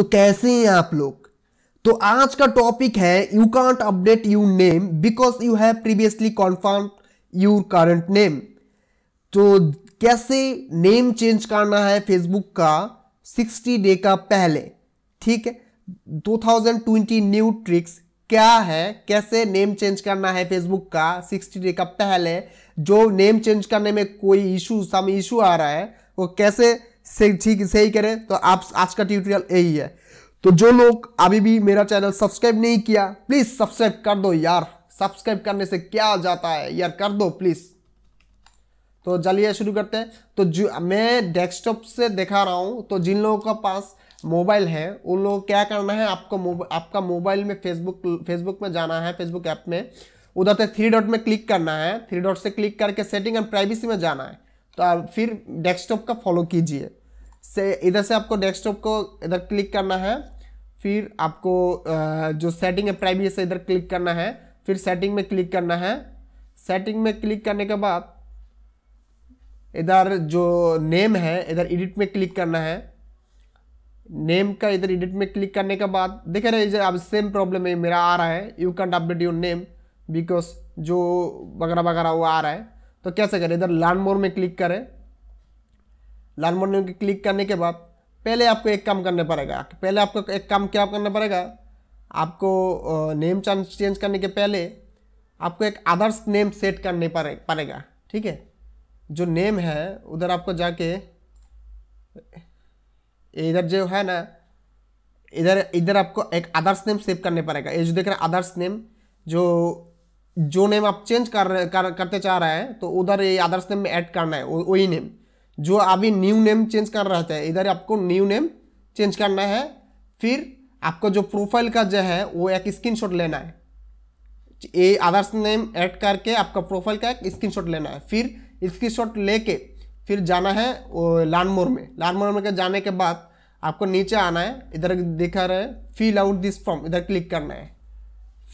तो कैसे हैं आप लोग तो आज का टॉपिक है you can't update your name because you have previously confirm your current name तो कैसे नेम चेंज करना है फेसबुक का 60 डे का पहले ठीक है 2020 न्यू ट्रिक्स क्या है कैसे नेम चेंज करना है फेसबुक का 60 डे का पहले जो नेम चेंज करने में कोई इशू सम इशू आ रहा है वो कैसे से ठीक सही करें तो आप आज का ट्यूटोरियल यही है तो जो लोग अभी भी मेरा चैनल सब्सक्राइब नहीं किया प्लीज़ सब्सक्राइब कर दो यार सब्सक्राइब करने से क्या जाता है यार कर दो प्लीज़ तो चलिए शुरू करते हैं तो जो मैं डेस्कटॉप से दिखा रहा हूँ तो जिन लोगों का पास मोबाइल है उन लोगों क्या करना है आपको आपका मोबाइल में फेसबुक फेसबुक में जाना है फेसबुक ऐप में उधर से थ्री डॉट में क्लिक करना है थ्री डॉट से क्लिक करके सेटिंग एंड प्राइवेसी में जाना है तो आप फिर डेस्कटॉप का फॉलो कीजिए से इधर से आपको डेस्कटॉप को इधर क्लिक करना है फिर आपको जो सेटिंग है प्राइवेसी से इधर क्लिक करना है फिर सेटिंग में क्लिक करना है सेटिंग में क्लिक करने के बाद इधर जो नेम है इधर एडिट में क्लिक करना है नेम का इधर एडिट में क्लिक करने के बाद देख रहे अब सेम प्रॉब्लम है मेरा आ रहा है you can't update your name because जो वगैरह वगैरह वो आ रहा है तो कैसे करें इधर लान मोर में क्लिक करें लर्न मोर में क्लिक करने के बाद पहले आपको एक काम करना पड़ेगा पहले आपको एक काम क्या करना पड़ेगा आपको नेम चेंज करने के पहले आपको एक अदर्स नेम सेट करने पड़े पड़ेगा ठीक है जो नेम है उधर आपको जाके इधर जो है ना इधर इधर आपको एक अदर्स नेम सेव करने पड़ेगा ये जो देख रहे हैं अदर्स नेम जो जो नेम आप चेंज कर रहे कर, करते चाह रहे हैं तो उधर ये आदर्श नेम में ऐड करना है वही नेम जो अभी न्यू नेम चेंज कर रहे थे इधर आपको न्यू नेम चेंज करना है फिर आपका जो प्रोफाइल का जो है वो एक स्क्रीनशॉट लेना है ये आदर्श नेम ऐड करके आपका प्रोफाइल का एक स्क्रीनशॉट लेना है फिर स्क्रीनशॉट लेके फिर जाना है लानमोर में लानमोर में के जाने के बाद आपको नीचे आना है इधर दिखा रहे फिल आउट दिस फॉर्म इधर क्लिक करना है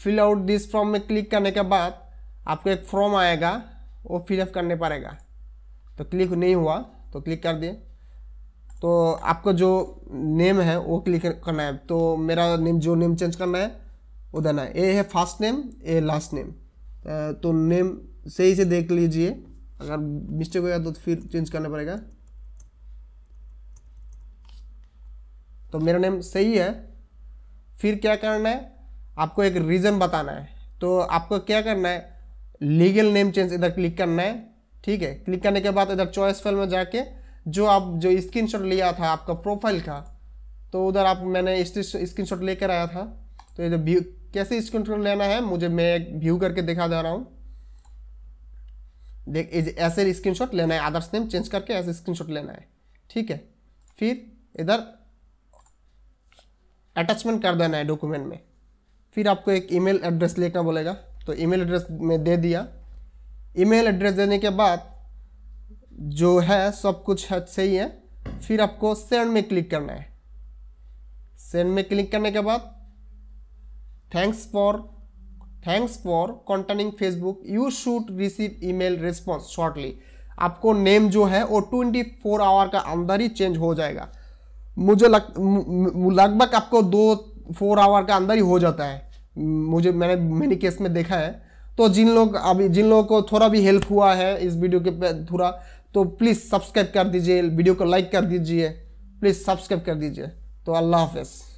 फिल आउट दिस फॉर्म में क्लिक करने के बाद आपको एक फॉर्म आएगा वो फिलअप करने पड़ेगा तो क्लिक नहीं हुआ तो क्लिक कर दिए तो आपका जो नेम है वो क्लिक करना है तो मेरा नेम जो नेम चेंज करना है वो देना है ए है फर्स्ट नेम ए लास्ट नेम तो नेम सही से देख लीजिए अगर मिस्टेक हो गया तो फिर चेंज करना पड़ेगा तो मेरा नेम सही है फिर क्या करना है आपको एक रीज़न बताना है तो आपको क्या करना है लीगल नेम चेंज इधर क्लिक करना है ठीक है क्लिक करने के बाद इधर चॉइस फेल में जाके जो आप जो स्क्रीनशॉट लिया था आपका प्रोफाइल का तो उधर आप मैंने स्क्रीनशॉट लेकर आया था तो इधर व्यू कैसे स्क्रीनशॉट लेना है मुझे मैं एक व्यू करके दिखा दे रहा हूँ देख ऐसे स्क्रीन लेना है आदर्श नेम चेंज करके ऐसे स्क्रीन लेना है ठीक है फिर इधर अटैचमेंट कर देना है डॉक्यूमेंट में फिर आपको एक ईमेल एड्रेस लिखना बोलेगा तो ईमेल एड्रेस में दे दिया ईमेल एड्रेस देने के बाद जो है सब कुछ है सही है फिर आपको सेंड में क्लिक करना है सेंड में क्लिक करने के बाद thanks for thanks for contacting Facebook you should receive email response shortly आपको नेम जो है वो ट्वेंटी फोर आवर का अंदर ही चेंज हो जाएगा मुझे लग लगभग आपको दो फोर आवर का अंदर ही हो जाता है मुझे मैंने मैंने केस में देखा है तो जिन लोग अभी जिन लोगों को थोड़ा भी हेल्प हुआ है इस वीडियो के थोड़ा तो प्लीज़ सब्सक्राइब कर दीजिए वीडियो को लाइक कर दीजिए प्लीज़ सब्सक्राइब कर दीजिए तो अल्लाह हाफ